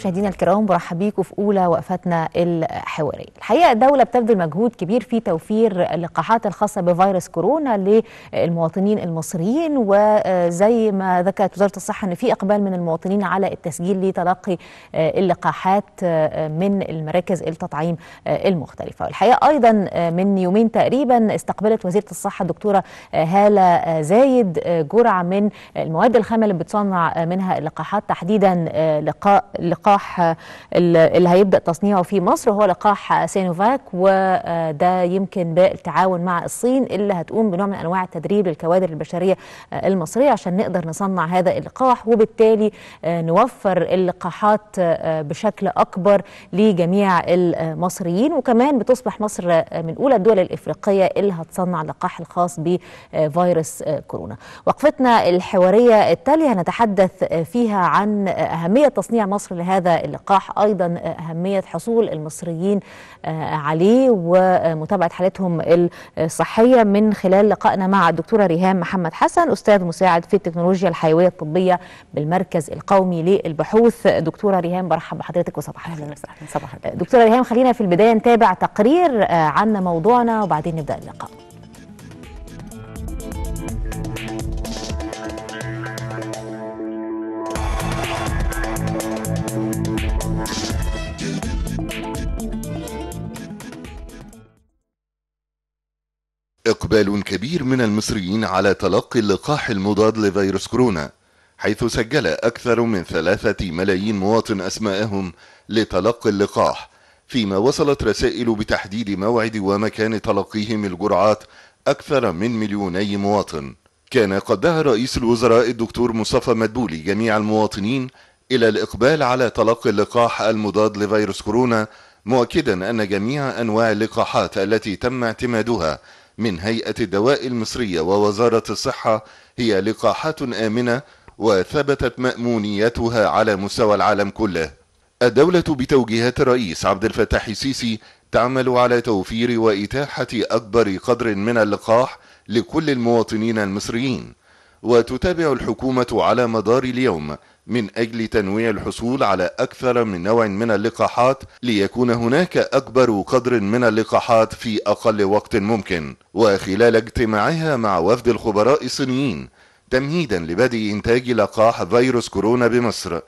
مشاهدينا الكرام برحب بيكم في اولى وقفتنا الحواريه. الحقيقه الدوله بتبذل مجهود كبير في توفير اللقاحات الخاصه بفيروس كورونا للمواطنين المصريين وزي ما ذكرت وزاره الصحه ان في اقبال من المواطنين على التسجيل لتلقي اللقاحات من المراكز التطعيم المختلفه. الحقيقه ايضا من يومين تقريبا استقبلت وزيره الصحه الدكتوره هاله زايد جرعه من المواد الخام اللي بتصنع منها اللقاحات تحديدا لقاء لقاء اللقاح اللي هيبدا تصنيعه في مصر هو لقاح سينوفاك وده يمكن بالتعاون مع الصين اللي هتقوم بنوع من انواع التدريب للكوادر البشريه المصريه عشان نقدر نصنع هذا اللقاح وبالتالي آه، نوفر اللقاحات آه، بشكل اكبر لجميع المصريين وكمان بتصبح مصر آه، من اولى الدول الافريقيه اللي هتصنع اللقاح الخاص بفيروس كورونا. وقفتنا الحواريه التاليه نتحدث فيها عن اهميه تصنيع مصر لهذا هذا اللقاح أيضا أهمية حصول المصريين آه، عليه ومتابعة حالتهم الصحية من خلال لقائنا مع الدكتورة ريهام محمد حسن أستاذ مساعد في التكنولوجيا الحيوية الطبية بالمركز القومي للبحوث دكتورة ريهام برحب بحضرتك وصباح الخير صباح دكتورة ريهام خلينا في البداية نتابع تقرير عن موضوعنا وبعدين نبدأ اللقاء إقبال كبير من المصريين على تلقي اللقاح المضاد لفيروس كورونا حيث سجل أكثر من ثلاثة ملايين مواطن أسماءهم لتلقي اللقاح فيما وصلت رسائل بتحديد موعد ومكان تلقيهم الجرعات أكثر من مليوني مواطن كان قد دعا رئيس الوزراء الدكتور مصطفى مدبولي جميع المواطنين إلى الإقبال على تلقي اللقاح المضاد لفيروس كورونا مؤكدا أن جميع أنواع اللقاحات التي تم اعتمادها من هيئة الدواء المصرية ووزارة الصحة هي لقاحات آمنة وثبتت مأمونيتها على مستوى العالم كله الدولة بتوجيهات الرئيس عبد الفتاح السيسي تعمل على توفير وإتاحة أكبر قدر من اللقاح لكل المواطنين المصريين وتتابع الحكومة على مدار اليوم من أجل تنويع الحصول على أكثر من نوع من اللقاحات ليكون هناك أكبر قدر من اللقاحات في أقل وقت ممكن وخلال اجتماعها مع وفد الخبراء الصينيين تمهيدا لبدء إنتاج لقاح فيروس كورونا بمصر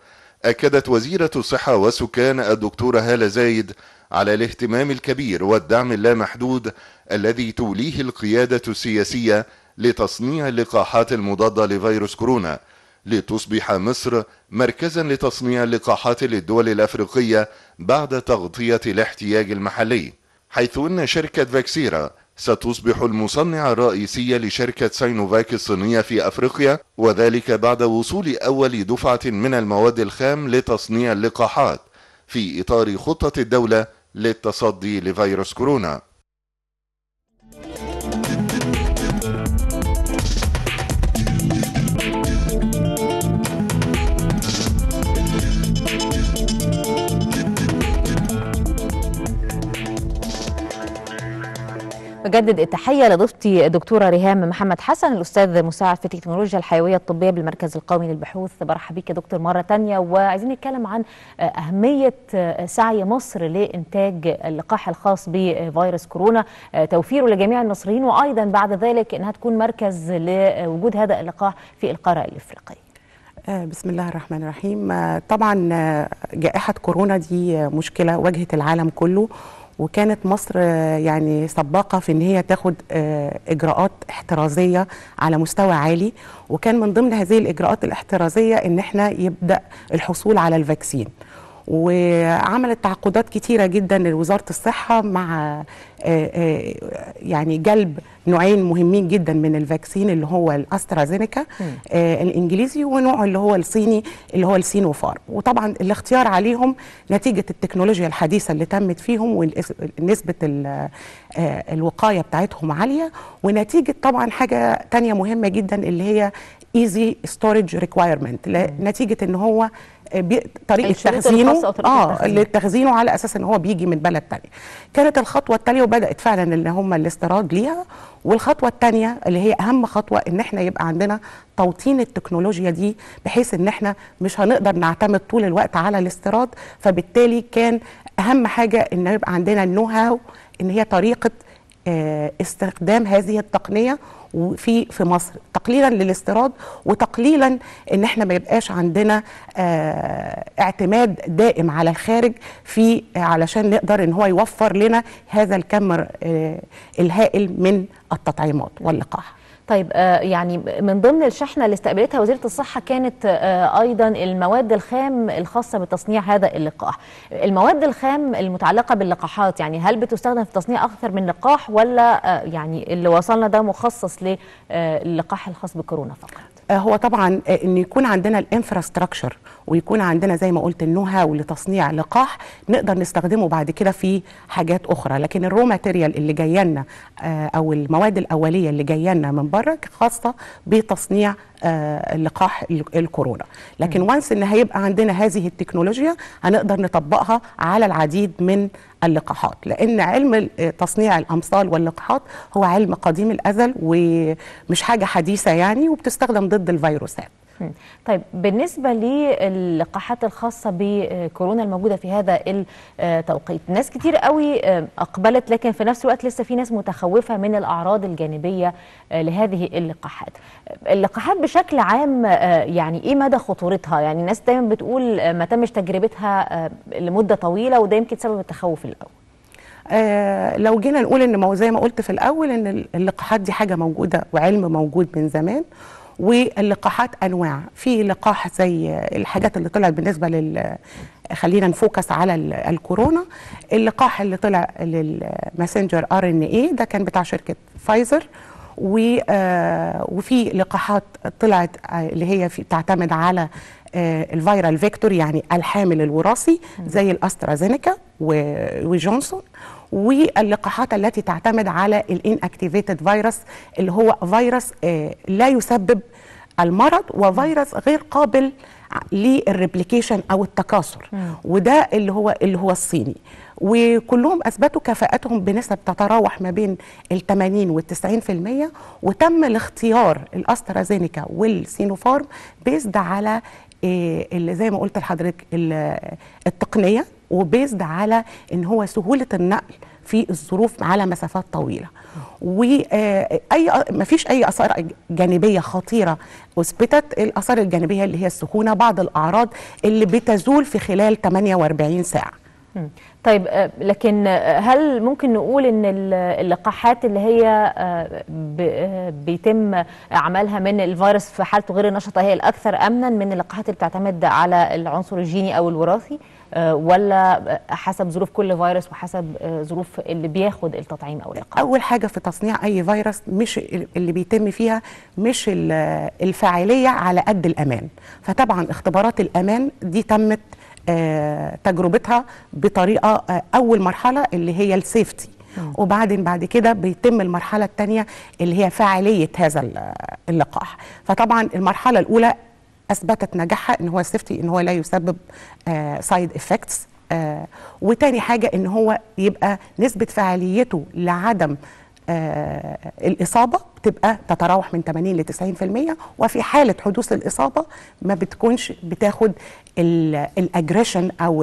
أكدت وزيرة الصحة والسكان الدكتورة هالة زايد على الاهتمام الكبير والدعم اللامحدود الذي توليه القيادة السياسية لتصنيع اللقاحات المضادة لفيروس كورونا لتصبح مصر مركزا لتصنيع اللقاحات للدول الأفريقية بعد تغطية الاحتياج المحلي حيث أن شركة فاكسيرا ستصبح المصنع الرئيسي لشركة ساينوفاك الصينية في أفريقيا وذلك بعد وصول أول دفعة من المواد الخام لتصنيع اللقاحات في إطار خطة الدولة للتصدي لفيروس كورونا بجدد التحية لضيفتي دكتورة ريهام محمد حسن الأستاذ مساعد في التكنولوجيا الحيوية الطبية بالمركز القومي للبحوث برحب بك يا دكتور مرة تانية وعايزين نتكلم عن أهمية سعي مصر لإنتاج اللقاح الخاص بفيروس كورونا توفيره لجميع المصريين وأيضا بعد ذلك أنها تكون مركز لوجود هذا اللقاح في القارة الإفريقية آه، بسم الله الرحمن الرحيم آه، طبعا آه، جائحة كورونا دي مشكلة واجهت العالم كله وكانت مصر آه، يعني سباقه في ان هي تاخد آه، اجراءات احترازيه على مستوى عالي وكان من ضمن هذه الاجراءات الاحترازيه ان احنا يبدا الحصول على الفاكسين وعملت تعاقدات كتيرة جدا لوزارة الصحة مع آه، آه، يعني جلب نوعين مهمين جدا من الفاكسين اللي هو الاسترازينيكا آه، الانجليزي ونوع اللي هو الصيني اللي هو السينوفار وطبعا الاختيار عليهم نتيجة التكنولوجيا الحديثة اللي تمت فيهم ونسبة الوقاية بتاعتهم عالية ونتيجة طبعا حاجة تانية مهمة جدا اللي هي ايزي ستورج ريكوايرمنت نتيجة ان هو طريقه تخزينه اه لتخزينه على اساس ان هو بيجي من بلد ثانيه كانت الخطوه الثانيه وبدات فعلا اللي هم الاستيراد ليها والخطوه الثانيه اللي هي اهم خطوه ان احنا يبقى عندنا توطين التكنولوجيا دي بحيث ان احنا مش هنقدر نعتمد طول الوقت على الاستيراد فبالتالي كان اهم حاجه ان يبقى عندنا النو هاو ان هي طريقه آه، استخدام هذه التقنيه في في مصر تقليلا للاستيراد وتقليلا ان احنا ما يبقاش عندنا آه، اعتماد دائم على الخارج في علشان نقدر ان هو يوفر لنا هذا الكم آه، الهائل من التطعيمات واللقاح طيب آه، يعني من ضمن الشحنه اللي استقبلتها وزيره الصحه كانت آه، ايضا المواد الخام الخاصه بتصنيع هذا اللقاح المواد الخام المتعلقه باللقاحات يعني هل بتستخدم في تصنيع اكثر من لقاح ولا آه، يعني اللي وصلنا ده مخصص للقاح الخاص بكورونا فقط هو طبعا ان يكون عندنا الانفراستراكشر ويكون عندنا زي ما قلت النو هاو لتصنيع لقاح نقدر نستخدمه بعد كده في حاجات اخرى لكن الرو ماتيريال اللي جايه لنا او المواد الاوليه اللي جايه لنا من بره خاصه بتصنيع آه، لقاح الكورونا لكن وانس ان هيبقى عندنا هذه التكنولوجيا هنقدر نطبقها على العديد من اللقاحات لان علم آه، تصنيع الامصال واللقاحات هو علم قديم الازل ومش حاجه حديثه يعني وبتستخدم ضد الفيروسات طيب بالنسبة للقاحات الخاصة بكورونا الموجودة في هذا التوقيت ناس كتير قوي أقبلت لكن في نفس الوقت لسه في ناس متخوفة من الأعراض الجانبية لهذه اللقاحات اللقاحات بشكل عام يعني إيه مدى خطورتها يعني الناس دايما بتقول ما تمش تجربتها لمدة طويلة وده يمكن سبب التخوف الأول آه لو جينا نقول ان زي ما قلت في الاول ان اللقاحات دي حاجه موجوده وعلم موجود من زمان واللقاحات انواع في لقاح زي الحاجات اللي طلعت بالنسبه لل خلينا نفوكس على الكورونا اللقاح اللي طلع للماسنجر ار ان اي ده كان بتاع شركه فايزر آه، وفي لقاحات طلعت آه، اللي هي في تعتمد على آه، الفيرال فيكتور يعني الحامل الوراثي زي الاسترازينيكا وجونسون واللقاحات التي تعتمد على الان اكتيفيتد فيروس اللي هو فيروس آه، لا يسبب المرض وفيروس غير قابل للريبليكيشن او التكاثر وده اللي هو اللي هو الصيني وكلهم اثبتوا كفاءتهم بنسب تتراوح ما بين ال 80 وال 90% وتم الاختيار الاسترازينيكا والسينوفارم بيزد على آه، اللي زي ما قلت لحضرتك التقنيه وبيزد على ان هو سهوله النقل في الظروف على مسافات طويله واي ما فيش اي اثار جانبيه خطيره اثبتت الاثار الجانبيه اللي هي السخونه بعض الاعراض اللي بتزول في خلال 48 ساعه طيب آه، لكن آه، هل ممكن نقول ان اللقاحات اللي هي آه، بيتم اعمالها من الفيروس في حالته غير النشطه هي الاكثر امنا من اللقاحات اللي بتعتمد على العنصر الجيني او الوراثي آه، ولا حسب ظروف كل فيروس وحسب آه، ظروف اللي بياخد التطعيم او اللقاح اول حاجه في تصنيع اي فيروس مش اللي بيتم فيها مش الفاعليه على قد الامان فطبعا اختبارات الامان دي تمت آه، تجربتها بطريقه اول مرحله اللي هي السيفتي وبعدين بعد كده بيتم المرحله الثانيه اللي هي فاعليه هذا اللقاح فطبعا المرحله الاولى اثبتت نجاحها ان هو سيفتي ان هو لا يسبب سايد آه، افكتس آه، وتاني حاجه ان هو يبقى نسبه فعاليته لعدم آه الإصابة بتبقى تتراوح من 80 ل 90% وفي حالة حدوث الإصابة ما بتكونش بتاخد الأجريشن أو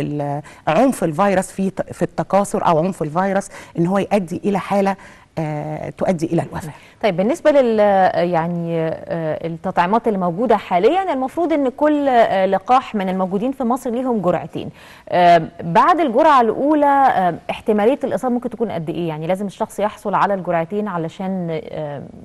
عنف الفيروس في في التكاثر أو عنف الفيروس إن هو يؤدي إلى حالة آه، تؤدي الى الوفاه. طيب بالنسبه لل يعني آه، التطعيمات اللي موجوده حاليا المفروض ان كل آه، لقاح من الموجودين في مصر ليهم جرعتين. بعد الجرعه الاولى احتماليه الاصابه ممكن تكون قد ايه؟ يعني لازم الشخص يحصل على الجرعتين علشان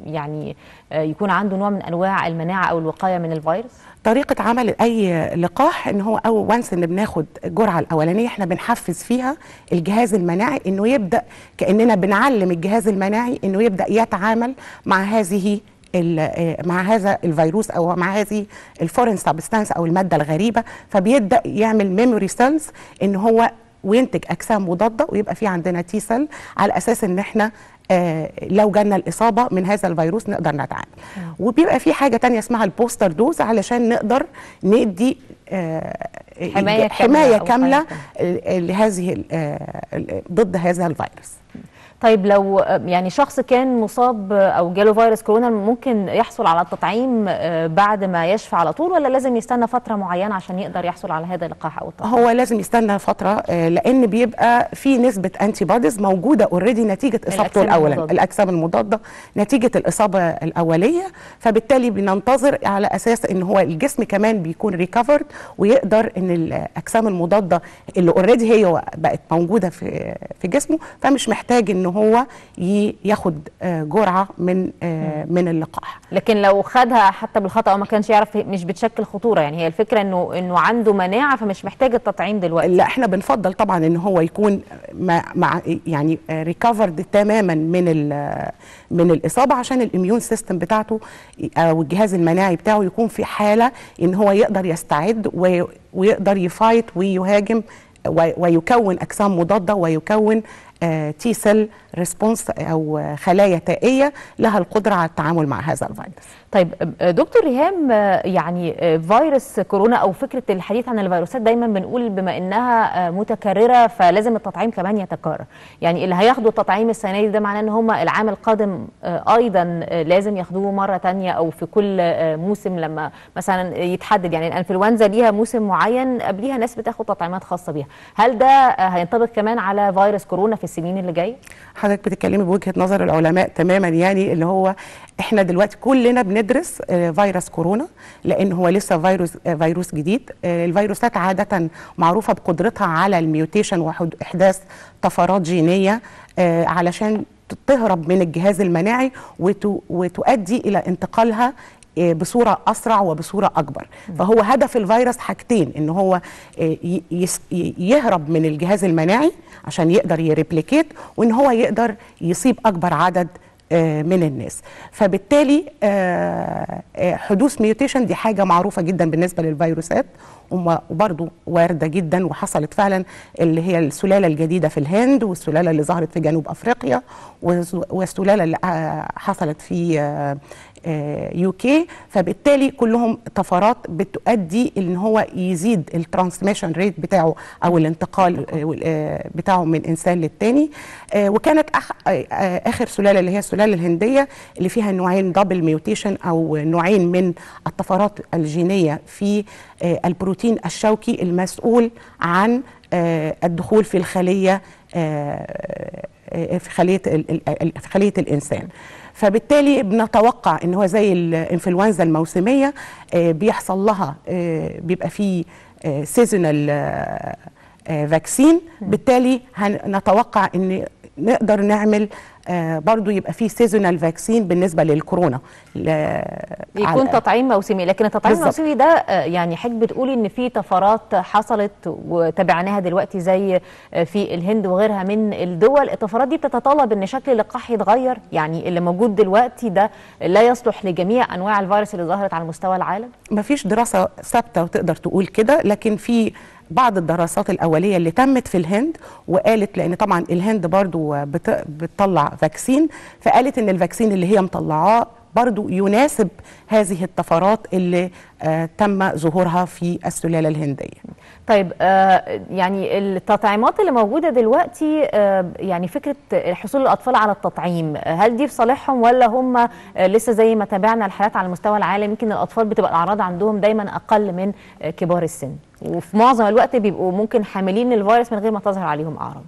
يعني يكون عنده نوع من انواع المناعه او الوقايه من الفيروس؟ طريقه عمل اي لقاح ان هو او وانس ان بناخد الجرعه الاولانيه احنا بنحفز فيها الجهاز المناعي انه يبدا كاننا بنعلم الجهاز المناعي انه يبدا يتعامل مع هذه آه، مع هذا الفيروس او مع هذه الفورين سبستانس او الماده الغريبه فبيبدا يعمل ميموري سيلز ان هو وينتج اجسام مضاده ويبقى في عندنا تي سيل على اساس ان احنا آه، لو جالنا الاصابه من هذا الفيروس نقدر نتعامل وبيبقى في حاجه تانية اسمها البوستر دوز علشان نقدر ندي آه، حمايه كامله, حماية كاملة لهذه آه، ضد هذا الفيروس طيب لو يعني شخص كان مصاب او جاله فيروس كورونا ممكن يحصل على التطعيم آه، بعد ما يشفى على طول ولا لازم يستنى فتره معينه عشان يقدر يحصل على هذا اللقاح او التطعيم هو لازم يستنى فتره آه، لان بيبقى في نسبه انتي بوديز موجوده اوريدي نتيجه اصابته الاولا الاجسام المضاده نتيجه الاصابه الاوليه فبالتالي بننتظر على اساس ان هو الجسم كمان بيكون ريكفرد ويقدر ان الاجسام المضاده اللي اوريدي هي بقت موجوده في في جسمه فمش محتاج ان هو ياخد آه، جرعه من آه، من اللقاح لكن لو خدها حتى بالخطا وما كانش يعرف مش بتشكل خطوره يعني هي الفكره انه انه عنده مناعه فمش محتاج التطعيم دلوقتي لا احنا بنفضل طبعا ان هو يكون مع يعني ريكفرد آه، تماما من من الاصابه عشان الاميون سيستم بتاعته او الجهاز المناعي بتاعه يكون في حاله ان هو يقدر يستعد ويقدر يفايت ويهاجم ويكون اجسام مضاده ويكون تي سيل ريسبونس او خلايا تائيه لها القدره على التعامل مع هذا الفيروس. طيب دكتور ريهام يعني فيروس كورونا او فكره الحديث عن الفيروسات دايما بنقول بما انها متكرره فلازم التطعيم كمان يتكرر، يعني اللي هياخدوا التطعيم السنه دي ده معناه ان هم العام القادم ايضا لازم ياخدوه مره ثانيه او في كل موسم لما مثلا يتحدد يعني الانفلونزا ليها موسم معين قبليها ناس بتاخد تطعيمات خاصه بيها، هل ده هينطبق كمان على فيروس كورونا في السنين اللي جايه حضرتك بتتكلمي بوجهه نظر العلماء تماما يعني اللي هو احنا دلوقتي كلنا بندرس آه، فيروس كورونا لان هو لسه فيروس آه، فيروس جديد آه، الفيروسات عاده معروفه بقدرتها على الميوتيشن واحداث طفرات جينيه علشان تهرب من الجهاز المناعي وتؤدي الى انتقالها آه، بصوره اسرع وبصوره اكبر فهو هدف الفيروس حاجتين ان هو آه، يهرب من الجهاز المناعي عشان يقدر يريبليكيت وان هو يقدر يصيب اكبر عدد آه، من الناس فبالتالي حدوث ميوتيشن دي حاجه معروفه جدا بالنسبه للفيروسات وبرضه وارده جدا وحصلت فعلا اللي هي السلاله الجديده في الهند والسلاله اللي ظهرت في جنوب افريقيا والسلاله اللي حصلت في يو آه، كي فبالتالي كلهم طفرات بتؤدي ان هو يزيد الترانسميشن ريت بتاعه او الانتقال آه، آه، بتاعه من انسان للتاني وكانت اخر سلاله اللي هي السلاله الهنديه اللي فيها نوعين دبل ميوتيشن او نوعين من الطفرات الجينيه في البروتين الشوكي المسؤول عن الدخول في الخليه في خليه في خليه الانسان فبالتالي بنتوقع ان هو زي الانفلونزا الموسميه آه، بيحصل لها آه، بيبقى فيه سيزونال فاكسين بالتالي هنتوقع ان نقدر نعمل آه، برضو يبقى فيه سيزونال فاكسين بالنسبه للكورونا يكون تطعيم موسمي لكن التطعيم الموسمي ده آه، يعني حضرتك بتقولي ان في طفرات حصلت وتابعناها دلوقتي زي آه، في الهند وغيرها من الدول الطفرات دي بتتطلب ان شكل اللقاح يتغير يعني اللي موجود دلوقتي ده لا يصلح لجميع انواع الفيروس اللي ظهرت على مستوى العالم مفيش دراسه ثابته وتقدر تقول كده لكن في بعض الدراسات الأولية اللي تمت في الهند وقالت لأن طبعا الهند برضو بتطلع فاكسين فقالت إن الفاكسين اللي هي مطلعاه برضو يناسب هذه الطفرات اللي آه، تم ظهورها في السلالة الهندية طيب آه، يعني التطعيمات اللي موجودة دلوقتي آه، يعني فكرة حصول الأطفال على التطعيم هل دي في صالحهم ولا هم لسه زي ما تابعنا الحالات على مستوى العالم يمكن الأطفال بتبقى الأعراض عندهم دايما أقل من كبار السن وفي معظم الوقت بيبقوا ممكن حاملين الفيروس من غير ما تظهر عليهم أعراض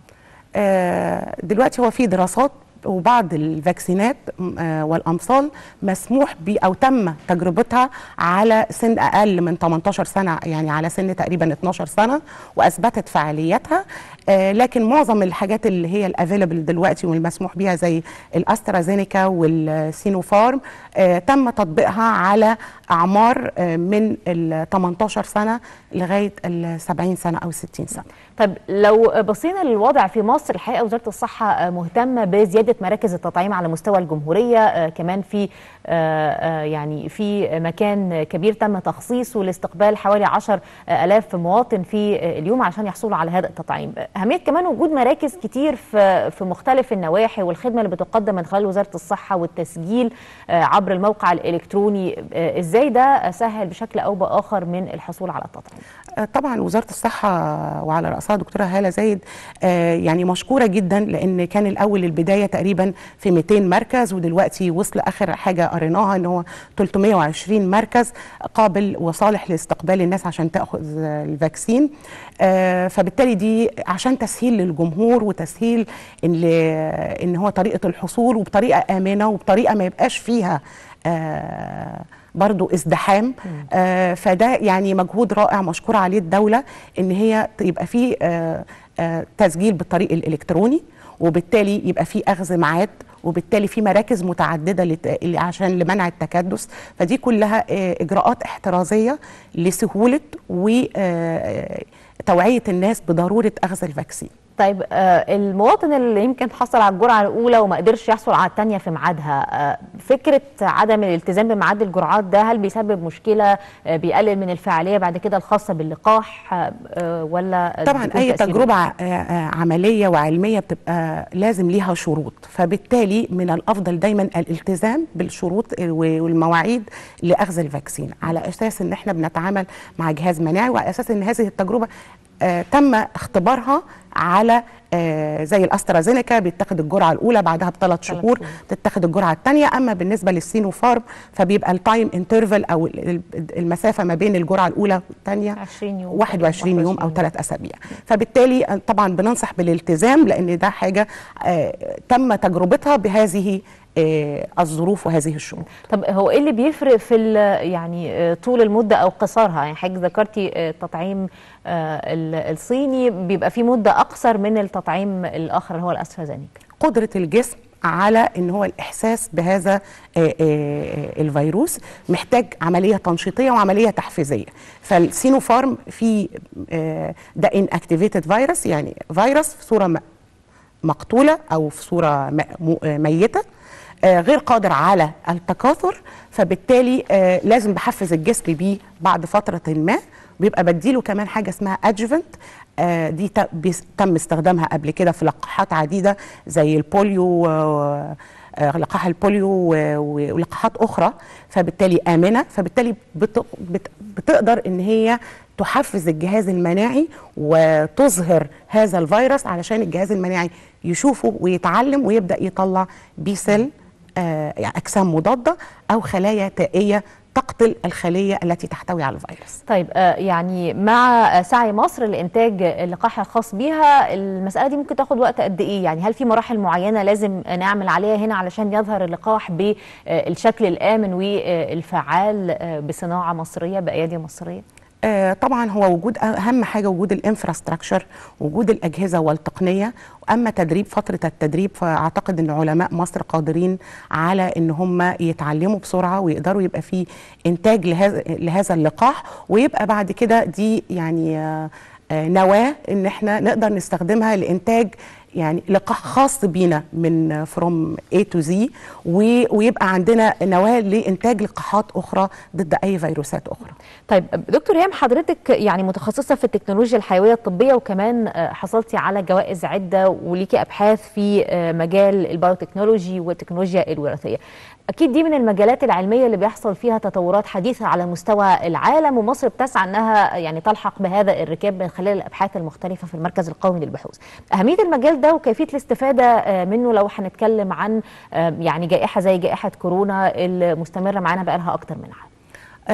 دلوقتي هو في دراسات وبعض الفاكسينات آه، والامصال مسموح ب او تم تجربتها على سن اقل من 18 سنه يعني على سن تقريبا 12 سنه واثبتت فعاليتها آه، لكن معظم الحاجات اللي هي الافيلبل دلوقتي والمسموح بيها زي الاسترازينيكا والسينوفارم آه، تم تطبيقها على اعمار آه، من ال 18 سنه لغايه ال 70 سنه او 60 سنه. طب لو بصينا للوضع في مصر الحقيقه وزاره الصحه مهتمه بزياده مراكز التطعيم على مستوى الجمهوريه كمان في يعني في مكان كبير تم تخصيصه لاستقبال حوالي 10000 مواطن في اليوم عشان يحصلوا على هذا التطعيم اهميه كمان وجود مراكز كتير في في مختلف النواحي والخدمه اللي بتقدم من خلال وزاره الصحه والتسجيل آه، عبر الموقع الالكتروني آه، ازاي ده سهل بشكل او باخر من الحصول على التطعيم آه، طبعا وزاره الصحه وعلى راسها دكتوره هاله زايد يعني مشكوره جدا لان كان الاول البدايه تقريبا في 200 مركز ودلوقتي وصل اخر حاجه قريناها ان هو 320 مركز قابل وصالح لاستقبال الناس عشان تاخذ الفاكسين فبالتالي دي عشان عشان تسهيل للجمهور وتسهيل ان ان هو طريقه الحصول وبطريقه امنه وبطريقه ما يبقاش فيها آه برضو ازدحام آه فده يعني مجهود رائع مشكور عليه الدوله ان هي يبقى فيه آه آه تسجيل بالطريق الالكتروني وبالتالي يبقى فيه اخذ ميعاد وبالتالي في مراكز متعدده عشان لمنع التكدس فدي كلها آه، اجراءات احترازيه لسهوله و آه، توعيه الناس بضروره اخذ الفاكسين طيب آه، المواطن اللي يمكن حصل على الجرعه الاولى وما قدرش يحصل على الثانيه في ميعادها آه، فكره عدم الالتزام بميعاد الجرعات ده هل بيسبب مشكله آه، بيقلل من الفعاليه بعد كده الخاصه باللقاح ولا طبعا اي تجربه عمليه وعلميه بتبقى لازم ليها شروط فبالتالي من الافضل دايما الالتزام بالشروط والمواعيد لاخذ الفاكسين على اساس ان احنا بنتعامل مع جهاز مناعي وعلى اساس ان هذه التجربه آه، تم اختبارها على آه، زي الاسترازينيكا بيتاخد الجرعه الاولى بعدها بثلاث شهور بتتاخد الجرعه الثانيه اما بالنسبه للسينوفارم فبيبقى التايم انترفال او المسافه ما بين الجرعه الاولى والثانيه 20 يوم 21 يوم او ثلاث اسابيع فبالتالي آه، طبعا بننصح بالالتزام لان ده حاجه تم تجربتها بهذه آه، الظروف وهذه الشؤون طب هو ايه اللي بيفرق في يعني آه، طول المده او قصارها يعني حضرتك ذكرتي آه، التطعيم الصيني بيبقى فيه مده اقصر من التطعيم الاخر اللي هو الاسترازينيكا قدره الجسم على ان هو الاحساس بهذا الفيروس محتاج عمليه تنشيطيه وعمليه تحفيزيه فالسينوفارم في ده ان اكتيفيتد فيروس يعني فيروس في صوره مقتوله او في صوره ميته آه، غير قادر على التكاثر فبالتالي آه، لازم بحفز الجسم بيه بعد فتره ما بيبقى بديله كمان حاجه اسمها ادجفنت آه، دي تم استخدامها قبل كده في لقاحات عديده زي البوليو لقاح البوليو ولقاحات اخرى فبالتالي امنه فبالتالي بتقدر ان هي تحفز الجهاز المناعي وتظهر هذا الفيروس علشان الجهاز المناعي يشوفه ويتعلم ويبدا يطلع بي سيل آه، يعني أجسام مضادة أو خلايا تائية تقتل الخلية التي تحتوي على الفيروس طيب آه، يعني مع سعي مصر لإنتاج اللقاح الخاص بها المسألة دي ممكن تاخد وقت قد إيه يعني هل في مراحل معينة لازم نعمل عليها هنا علشان يظهر اللقاح بالشكل آه، الآمن والفعال بصناعة مصرية بأيادي مصرية آه، طبعا هو وجود اهم حاجه وجود الانفراستراكشر وجود الاجهزه والتقنيه اما تدريب فتره التدريب فاعتقد ان علماء مصر قادرين على ان هم يتعلموا بسرعه ويقدروا يبقى في انتاج لهذا لهذا اللقاح ويبقى بعد كده دي يعني آه، آه، نواه ان احنا نقدر نستخدمها لانتاج يعني لقاح خاص بينا من فروم اي تو زي ويبقى عندنا نواة لإنتاج لقاحات أخرى ضد أي فيروسات أخرى طيب دكتور هيام حضرتك يعني متخصصة في التكنولوجيا الحيوية الطبية وكمان حصلتي على جوائز عدة وليكي أبحاث في مجال البايوتكنولوجي والتكنولوجيا الوراثية أكيد دي من المجالات العلمية اللي بيحصل فيها تطورات حديثة على مستوى العالم ومصر بتسعى أنها يعني تلحق بهذا الركاب من خلال الأبحاث المختلفة في المركز القومي للبحوث أهمية المجال ده ده وكيفيه الاستفاده آه، منه لو هنتكلم عن آه، يعني جائحه زي جائحه كورونا المستمره معانا بقالها اكتر من عام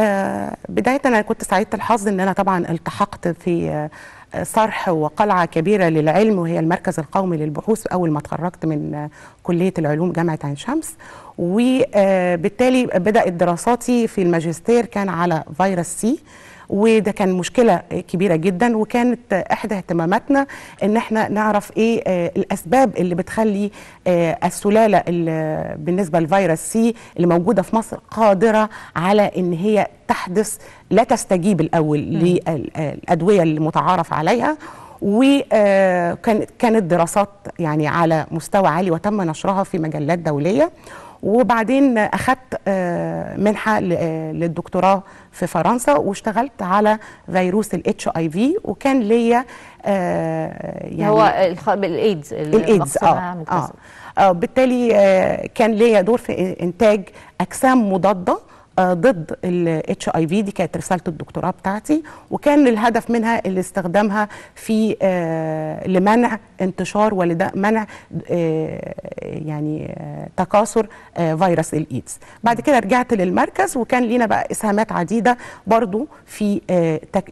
آه، بداية أنا كنت سعيدة الحظ أن أنا طبعا التحقت في صرح وقلعة كبيرة للعلم وهي المركز القومي للبحوث أول ما تخرجت من كلية العلوم جامعة عين شمس وبالتالي بدأت دراساتي في الماجستير كان على فيروس سي وده كان مشكله كبيره جدا وكانت احدى اهتماماتنا ان احنا نعرف ايه آه، الاسباب اللي بتخلي آه، السلاله اللي بالنسبه لفيروس سي اللي موجوده في مصر قادره على ان هي تحدث لا تستجيب الاول للادويه المتعارف عليها وكانت آه، كانت دراسات يعني على مستوى عالي وتم نشرها في مجلات دوليه وبعدين اخذت آه، منحه آه، للدكتوراه في فرنسا واشتغلت على فيروس الاتش اي في وكان ليا آه، يعني هو الايدز الايدز اه, آه. آه بالتالي كان ليا دور في انتاج اجسام مضاده آه، ضد الاتش اي في دي كانت رساله الدكتوراه بتاعتي وكان الهدف منها اللي استخدامها في آه، لمنع انتشار ولمنع آه، يعني تكاثر فيروس الايدز بعد كده رجعت للمركز وكان لينا بقى اسهامات عديده برضو في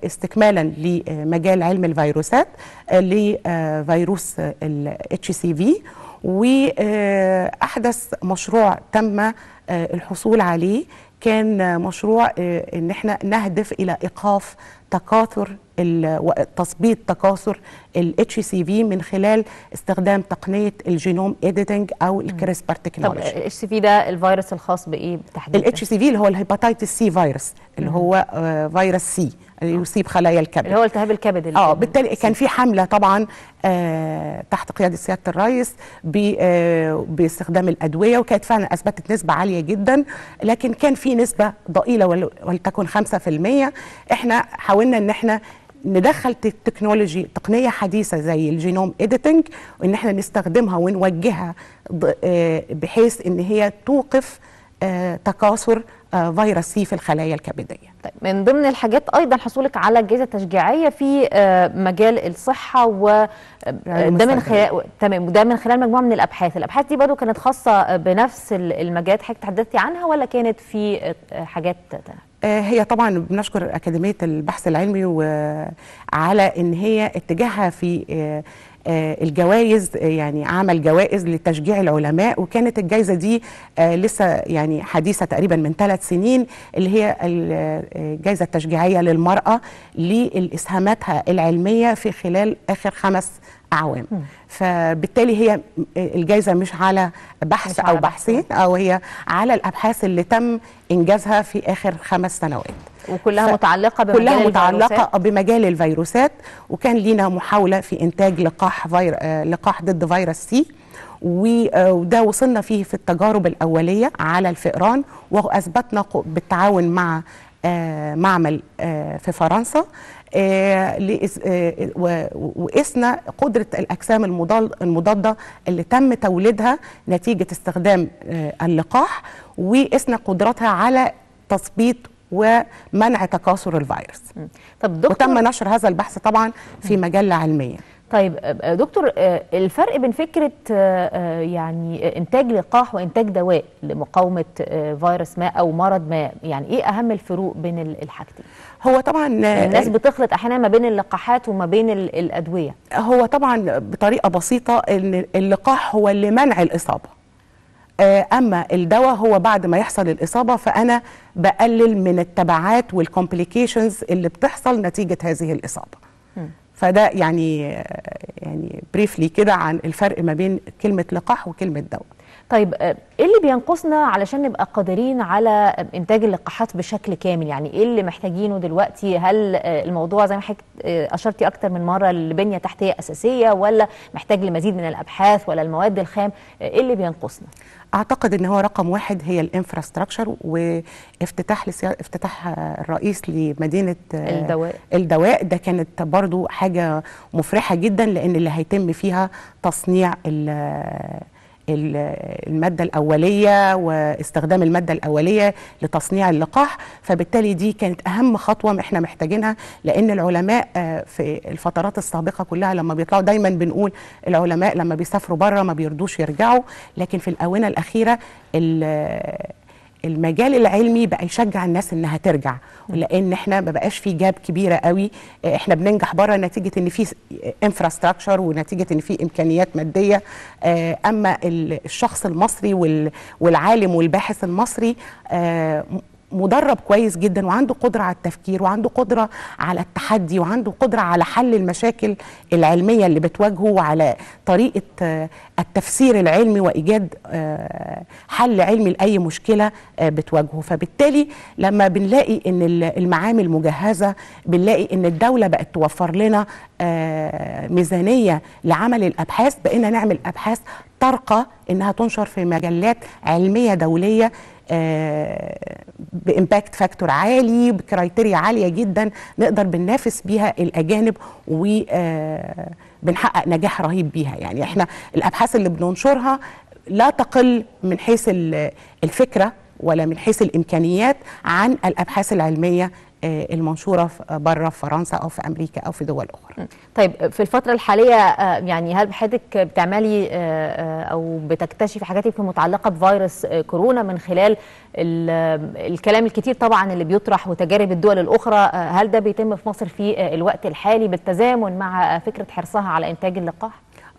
استكمالا لمجال علم الفيروسات لفيروس الاتش سي في واحدث مشروع تم الحصول عليه كان مشروع آه، ان احنا نهدف الى ايقاف تكاثر وتثبيط تكاثر الاتش سي في من خلال استخدام تقنيه الجينوم اديتنج او الكريسبر تكنولوجي. طب الاتش سي في ده الفيروس الخاص بايه بالتحديد؟ الاتش سي في اللي هو الهيباتيتس سي فيروس اللي هو آه، فيروس سي يصيب خلايا الكبد اللي هو التهاب الكبد اه بالتالي كان في حمله طبعا آه تحت قياده سياده الرئيس آه باستخدام الادويه وكانت فعلا اثبتت نسبه عاليه جدا لكن كان في نسبه ضئيله ولتكن 5% احنا حاولنا ان احنا ندخل تكنولوجي تقنيه حديثه زي الجينوم اديتنج وان احنا نستخدمها ونوجهها آه، بحيث ان هي توقف تكاثر آه، فيروس سي في الخلايا الكبديه. طيب من ضمن الحاجات ايضا حصولك على جائزه تشجيعيه في آه، مجال الصحه و آه، ده من خلال تمام وده من خلال مجموعه من الابحاث، الابحاث دي برضو كانت خاصه بنفس المجالات حضرتك تحدثتي عنها ولا كانت في حاجات تانية؟ هي طبعا بنشكر أكاديمية البحث العلمي على أن هي اتجاهها في آه، الجوائز آه، يعني عمل جوائز لتشجيع العلماء وكانت الجائزة دي آه، لسه يعني حديثة تقريبا من ثلاث سنين اللي هي الجائزة التشجيعية للمرأة لإسهاماتها العلمية في خلال آخر خمس أعوام فبالتالي هي الجائزة مش على بحث مش أو على بحثين أو هي على الأبحاث اللي تم إنجازها في آخر خمس سنوات وكلها ف... متعلقه بمجال كلها متعلقه الفيروسات. بمجال الفيروسات وكان لينا محاوله في انتاج لقاح فير... آه، لقاح ضد فيروس سي آه، وده وصلنا فيه في التجارب الاوليه على الفئران واثبتنا بالتعاون مع آه، معمل في فرنسا وقسنا قدرة الأجسام المضادة اللي تم توليدها نتيجة استخدام اللقاح وقسنا قدرتها على تثبيط ومنع تكاثر الفيروس طب دكتور وتم نشر هذا البحث طبعا في مجله علميه طيب دكتور الفرق بين فكره يعني انتاج لقاح وانتاج دواء لمقاومه فيروس ما او مرض ما يعني ايه اهم الفروق بين الحاجتين هو طبعا يعني الناس بتخلط احيانا ما بين اللقاحات وما بين الادويه هو طبعا بطريقه بسيطه ان اللقاح هو اللي منع الاصابه آه، اما الدواء هو بعد ما يحصل الاصابه فانا بقلل من التبعات والكومبليكيشنز اللي بتحصل نتيجه هذه الاصابه فده يعني آه، يعني بريفلي كده عن الفرق ما بين كلمه لقاح وكلمه دواء طيب آه، ايه اللي بينقصنا علشان نبقى قادرين على انتاج اللقاحات بشكل كامل يعني ايه اللي محتاجينه دلوقتي هل الموضوع زي ما حكيت اشرتي اكتر من مره لبنيه تحتيه اساسيه ولا محتاج لمزيد من الابحاث ولا المواد الخام ايه اللي بينقصنا اعتقد ان هو رقم واحد هي الانفراستراكشر وافتتاح افتتاح الرئيس لمدينه آه، الدواء الدواء ده كانت برضو حاجه مفرحه جدا لان اللي هيتم فيها تصنيع الماده الاوليه واستخدام الماده الاوليه لتصنيع اللقاح فبالتالي دي كانت اهم خطوه احنا محتاجينها لان العلماء آه، في الفترات السابقه كلها لما بيطلعوا دايما بنقول العلماء لما بيسافروا بره ما بيرضوش يرجعوا لكن في الاونه الاخيره المجال العلمي بقى يشجع الناس انها ترجع لان احنا ما بقاش في جاب كبيره قوي آه، احنا بننجح بره نتيجه ان في انفراستراكشر ونتيجه ان في امكانيات ماديه آه، اما الشخص المصري والعالم والباحث المصري آه، مدرب كويس جدا وعنده قدره على التفكير وعنده قدره على التحدي وعنده قدره على حل المشاكل العلميه اللي بتواجهه وعلى طريقه آه، التفسير العلمي وايجاد آه، حل علمي لاي مشكله آه، بتواجهه فبالتالي لما بنلاقي ان المعامل مجهزه بنلاقي ان الدوله بقت توفر لنا ميزانيه لعمل الابحاث بقينا نعمل ابحاث ترقى انها تنشر في مجلات علميه دوليه آه، بامباكت فاكتور عالي بكرايتيريا عاليه جدا نقدر بننافس بيها الاجانب وبنحقق آه، نجاح رهيب بيها يعني احنا الابحاث اللي بننشرها لا تقل من حيث الفكره ولا من حيث الامكانيات عن الابحاث العلميه آه، المنشوره بره في فرنسا او في امريكا او في دول اخرى. طيب في الفتره الحاليه آه، يعني هل حضرتك بتعملي آه، او بتكتشفي حاجات متعلقه بفيروس كورونا من خلال الكلام الكتير طبعا اللي بيطرح وتجارب الدول الاخرى هل ده بيتم في مصر في الوقت الحالي بالتزامن مع فكره حرصها على انتاج اللقاح؟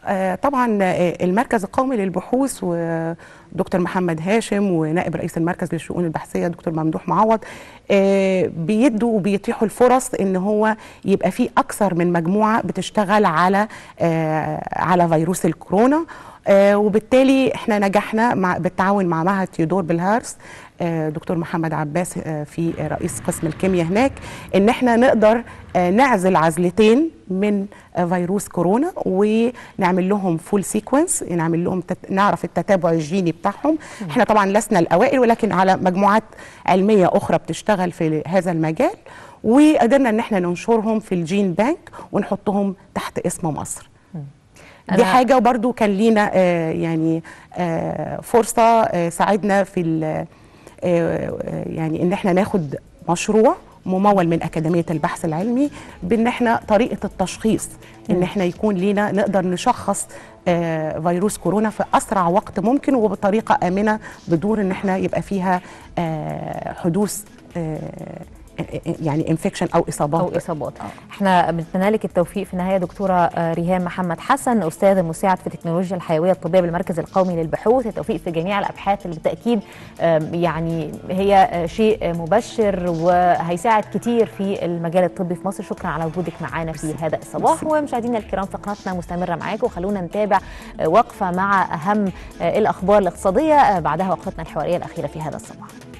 آه، طبعا آه، المركز القومي للبحوث ودكتور محمد هاشم ونائب رئيس المركز للشؤون البحثيه دكتور ممدوح معوض آه، بيدوا وبيتيحوا الفرص ان هو يبقى في اكثر من مجموعه بتشتغل على على فيروس الكورونا وبالتالي احنا نجحنا مع بالتعاون مع معهد تيودور بالهارس آه، دكتور محمد عباس آه، في رئيس قسم الكيمياء هناك ان احنا نقدر آه، نعزل عزلتين من فيروس كورونا ونعمل لهم فول سيكونس نعمل لهم تت... نعرف التتابع الجيني بتاعهم مم. احنا طبعا لسنا الاوائل ولكن على مجموعات علميه اخرى بتشتغل في هذا المجال وقدرنا ان احنا ننشرهم في الجين بانك ونحطهم تحت اسم مصر دي حاجه وبرده كان لينا آه يعني آه فرصه آه ساعدنا في آه، يعني ان احنا ناخد مشروع ممول من اكاديميه البحث العلمي بان احنا طريقه التشخيص ان احنا يكون لينا نقدر نشخص آه، فيروس كورونا في اسرع وقت ممكن وبطريقه امنه بدور ان احنا يبقى فيها آه، حدوث يعني انفكشن او اصابات او اصابات احنا بنتمنى لك التوفيق في النهايه دكتوره آه، ريهام محمد حسن استاذ مساعد في تكنولوجيا الحيويه الطبيه بالمركز القومي للبحوث التوفيق في جميع الابحاث اللي بالتاكيد يعني هي آه، شيء مبشر وهيساعد كتير في المجال الطبي في مصر شكرا على وجودك معانا في هذا الصباح ومشاهدينا الكرام فقراتنا مستمره معاكم وخلونا نتابع آه، وقفه مع اهم الاخبار الاقتصاديه بعدها وقفتنا الحواريه الاخيره في هذا الصباح